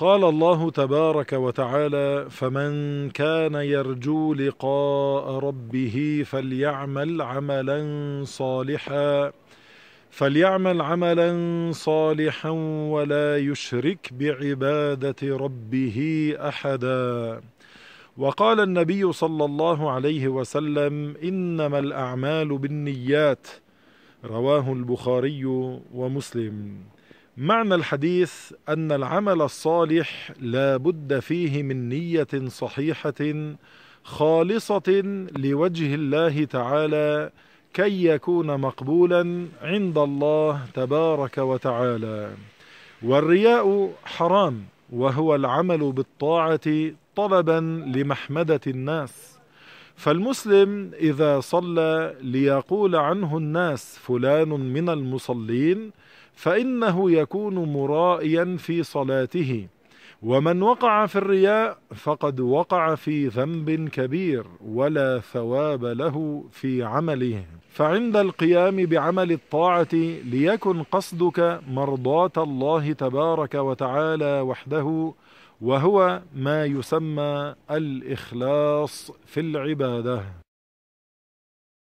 قال الله تبارك وتعالى فمن كان يرجو لقاء ربه فليعمل عملا صالحا فليعمل عملا صالحا ولا يشرك بعبادة ربه أحدا وقال النبي صلى الله عليه وسلم إنما الأعمال بالنيات رواه البخاري ومسلم معنى الحديث أن العمل الصالح لا بد فيه من نية صحيحة خالصة لوجه الله تعالى كي يكون مقبولا عند الله تبارك وتعالى والرياء حرام وهو العمل بالطاعة طلبا لمحمدة الناس فالمسلم إذا صلى ليقول عنه الناس فلان من المصلين فإنه يكون مرائيا في صلاته ومن وقع في الرياء فقد وقع في ذنب كبير ولا ثواب له في عمله فعند القيام بعمل الطاعة ليكن قصدك مرضاة الله تبارك وتعالى وحده وهو ما يسمى الإخلاص في العبادة